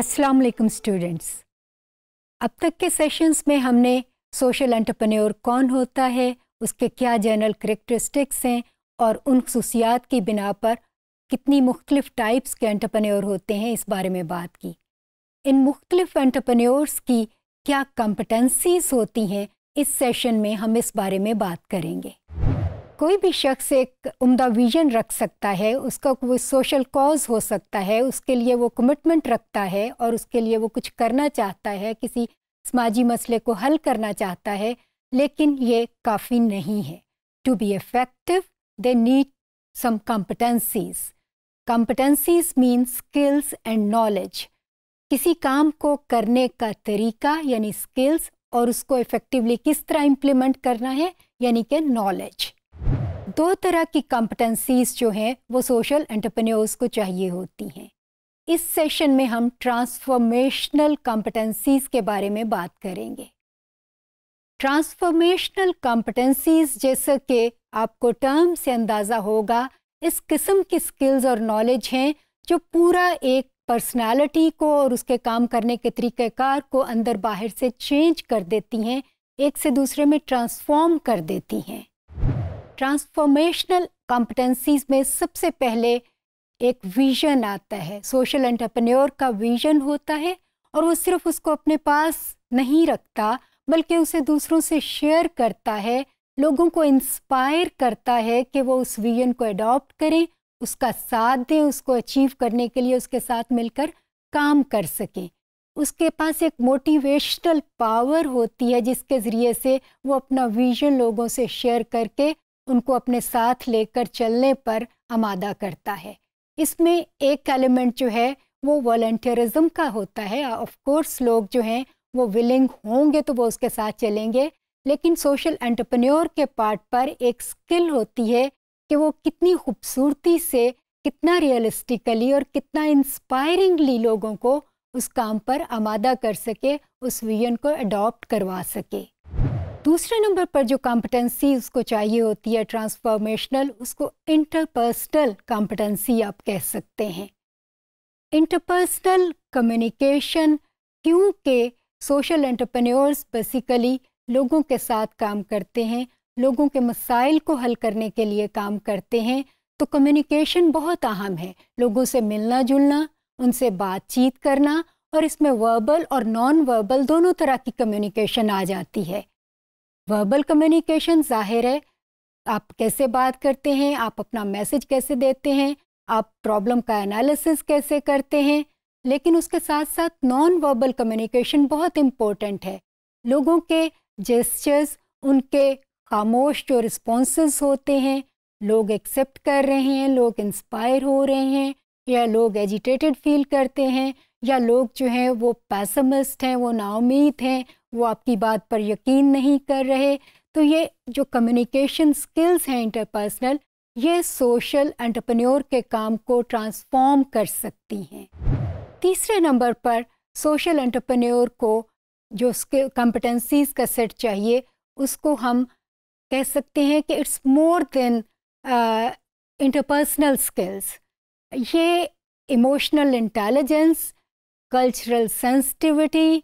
अस्सलाम वालेकुम स्टूडेंट्स अब तक के सेशंस में हमने सोशल एंटरप्रेन्योर कौन होता है उसके क्या जनरल करेक्टरिस्टिक्स हैं और उन खसूसियात की बिना पर कितनी मुख्तलिफ टाइप्स के एंटरप्रेन्योर होते हैं इस बारे में बात की इन मुख्तलिफ एंटरप्रेन्योर्स की क्या कॉम्पिटेंसीज होती हैं इस सेशन में हम इस बारे में बात करेंगे कोई भी शख्स एक उम्दा विजन रख सकता है उसका वो सोशल कॉज हो सकता है उसके लिए वो कमिटमेंट रखता है और उसके लिए वो कुछ करना चाहता है किसी समाजी मसले को हल करना चाहता है लेकिन ये काफ़ी नहीं है to be effective they need some competencies competencies mean skills and knowledge किसी काम को करने का तरीका यानी स्किल्स और उसको इफ़ेक्टिवली किस तरह इम्प्लीमेंट करना है यानी कि नॉलेज दो तरह की कॉम्पिटेंसीज जो हैं वो सोशल एंटरप्रेन्योर्स को चाहिए होती हैं इस सेशन में हम ट्रांसफॉर्मेशनल कॉम्पिटेंसीज के बारे में बात करेंगे ट्रांसफॉर्मेशनल कॉम्पिटेंसीज जैसे कि आपको टर्म से अंदाज़ा होगा इस किस्म की स्किल्स और नॉलेज हैं जो पूरा एक पर्सनालिटी को और उसके काम करने के तरीक़ार को अंदर बाहर से चेंज कर देती हैं एक से दूसरे में ट्रांसफॉर्म कर देती हैं ट्रांसफॉर्मेशनल कॉम्पिटेंसीज में सबसे पहले एक विजन आता है सोशल एंटरप्रेन्योर का विजन होता है और वो सिर्फ उसको अपने पास नहीं रखता बल्कि उसे दूसरों से शेयर करता है लोगों को इंस्पायर करता है कि वो उस विजन को अडॉप्ट करें उसका साथ दें उसको अचीव करने के लिए उसके साथ मिलकर काम कर सकें उसके पास एक मोटिवेशनल पावर होती है जिसके ज़रिए से वो अपना विजन लोगों से शेयर करके उनको अपने साथ लेकर चलने पर आमादा करता है इसमें एक एलिमेंट जो है वो वॉल्टियरिज्म का होता है ऑफ uh, कोर्स लोग जो हैं वो विलिंग होंगे तो वो उसके साथ चलेंगे लेकिन सोशल एंटरप्रेन्योर के पार्ट पर एक स्किल होती है कि वो कितनी खूबसूरती से कितना रियलिस्टिकली और कितना इंस्पायरिंगली लोगों को उस काम पर आमादा कर सके उस विजन को अडॉप्ट करवा सके दूसरे नंबर पर जो कॉम्पिटेंसी उसको चाहिए होती है ट्रांसफॉर्मेशनल उसको इंटरपर्सनल कॉम्पिटेंसी आप कह सकते हैं इंटरपर्सनल कम्युनिकेशन क्योंकि सोशल एंटरप्रेन्योर्स बेसिकली लोगों के साथ काम करते हैं लोगों के मसाइल को हल करने के लिए काम करते हैं तो कम्युनिकेशन बहुत अहम है लोगों से मिलना जुलना उनसे बातचीत करना और इसमें वर्बल और नॉन वर्बल दोनों तरह की कम्युनिकेशन आ जाती है वर्बल कम्युनिकेशन ज़ाहिर है आप कैसे बात करते हैं आप अपना मैसेज कैसे देते हैं आप प्रॉब्लम का एनालिसिस कैसे करते हैं लेकिन उसके साथ साथ नॉन वर्बल कम्युनिकेशन बहुत इम्पोर्टेंट है लोगों के जेस्चर्स उनके खामोश जो रिस्पॉन्स होते हैं लोग एक्सेप्ट कर रहे हैं लोग इंस्पायर हो रहे हैं या लोग एजिटेटेड फील करते हैं या लोग जो हैं वो पैसमिस्ट हैं वो नाउमीद हैं वो आपकी बात पर यकीन नहीं कर रहे तो ये जो कम्युनिकेशन स्किल्स हैं इंटरपर्सनल ये सोशल एंटरप्रेन्योर के काम को ट्रांसफॉर्म कर सकती हैं तीसरे नंबर पर सोशल एंटरप्रेन्योर को जो स्किल कॉम्पिटेंसीज का सेट चाहिए उसको हम कह सकते हैं कि it's more than interpersonal skills ये इमोशनल इंटेलिजेंस कल्चरल सेंसिटिविटी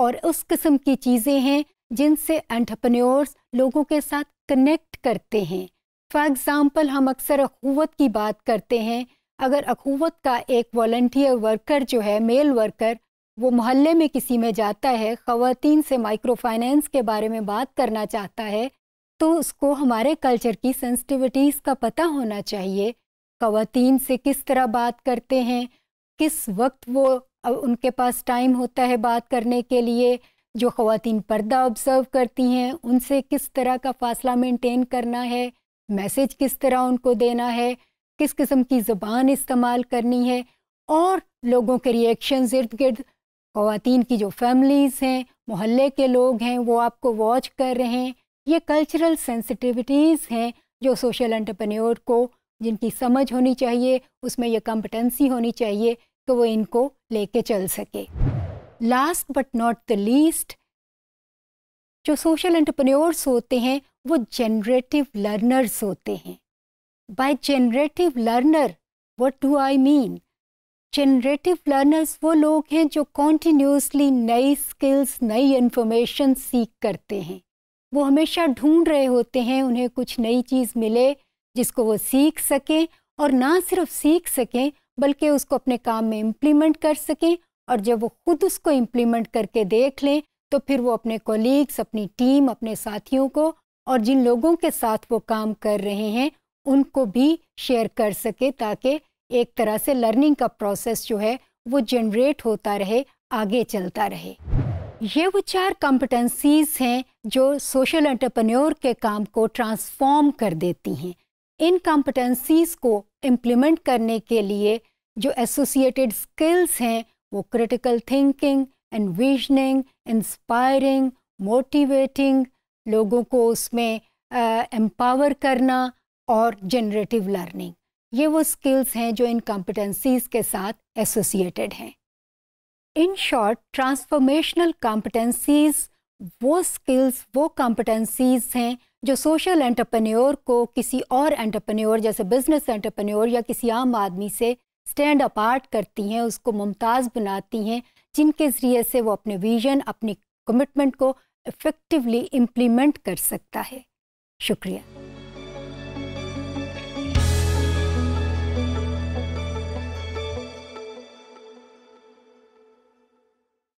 और उस किस्म की चीज़ें हैं जिनसे एंटरप्रेन्योर्स लोगों के साथ कनेक्ट करते हैं फॉर एग्ज़ाम्पल हम अक्सर अखूवत की बात करते हैं अगर अखूवत का एक वॉल्टियर वर्कर जो है मेल वर्कर वो मोहल्ले में किसी में जाता है ख़वान से माइक्रो फाइनेंस के बारे में बात करना चाहता है तो उसको हमारे कल्चर की सेंसिटिविटीज़ का पता होना चाहिए ख़वान से किस तरह बात करते हैं किस वक्त वो अब उनके पास टाइम होता है बात करने के लिए जो खातन पर्दा ऑब्ज़र्व करती हैं उनसे किस तरह का फ़ासला मेंटेन करना है मैसेज किस तरह उनको देना है किस किस्म की ज़बान इस्तेमाल करनी है और लोगों के रिएक्शन इर्द गिर्द खुतिन की जो फैमिलीज़ हैं मोहल्ले के लोग हैं वो आपको वॉच कर रहे हैं ये कल्चरल सेंसिटिविटीज़ हैं जो सोशल एंटरप्रेन्योर को जिनकी समझ होनी चाहिए उसमें यह कॉम्पिटेंसी होनी चाहिए कि तो वो इनको लेके चल सके last but not the least जो सोशल एंटरप्रेन्योर्स होते हैं वो जनरेटिव लर्नर्स होते हैं by generative learner what do I mean generative learners वो लोग हैं जो कॉन्टीन्यूसली नई स्किल्स नई इन्फॉर्मेशन सीख करते हैं वो हमेशा ढूंढ रहे होते हैं उन्हें कुछ नई चीज़ मिले जिसको वो सीख सकें और ना सिर्फ सीख सकें बल्कि उसको अपने काम में इम्प्लीमेंट कर सकें और जब वो खुद उसको इम्प्लीमेंट करके देख लें तो फिर वो अपने कोलीग्स अपनी टीम अपने साथियों को और जिन लोगों के साथ वो काम कर रहे हैं उनको भी शेयर कर सके ताकि एक तरह से लर्निंग का प्रोसेस जो है वो जनरेट होता रहे आगे चलता रहे ये वो चार कॉम्पिटेंसीज हैं जो सोशल एंटरप्रेन्योर के काम को ट्रांसफॉर्म कर देती हैं इन कॉम्पिटेंसीज को इम्प्लीमेंट करने के लिए जो एसोसिएटेड स्किल्स हैं वो critical thinking envisioning inspiring motivating लोगों को उसमें एम्पावर करना और जनरेटिव लर्निंग ये वो स्किल्स हैं जो इन कॉम्पिटेंसीज के साथ एसोसिएटेड हैं इन शॉर्ट ट्रांसफॉर्मेशनल कॉम्पिटेंसीज वो स्किल्स वो कॉम्पिटेंसीज हैं जो सोशल एंटरप्रेन्योर को किसी और एंटरप्रेन्योर जैसे बिजनेस एंटरप्रेन्योर या किसी आम आदमी से स्टैंड अपार्ट करती हैं उसको मुमताज़ बनाती हैं जिनके ज़रिए से वो अपने विजन अपनी कमिटमेंट को इफ़ेक्टिवली इम्प्लीमेंट कर सकता है शुक्रिया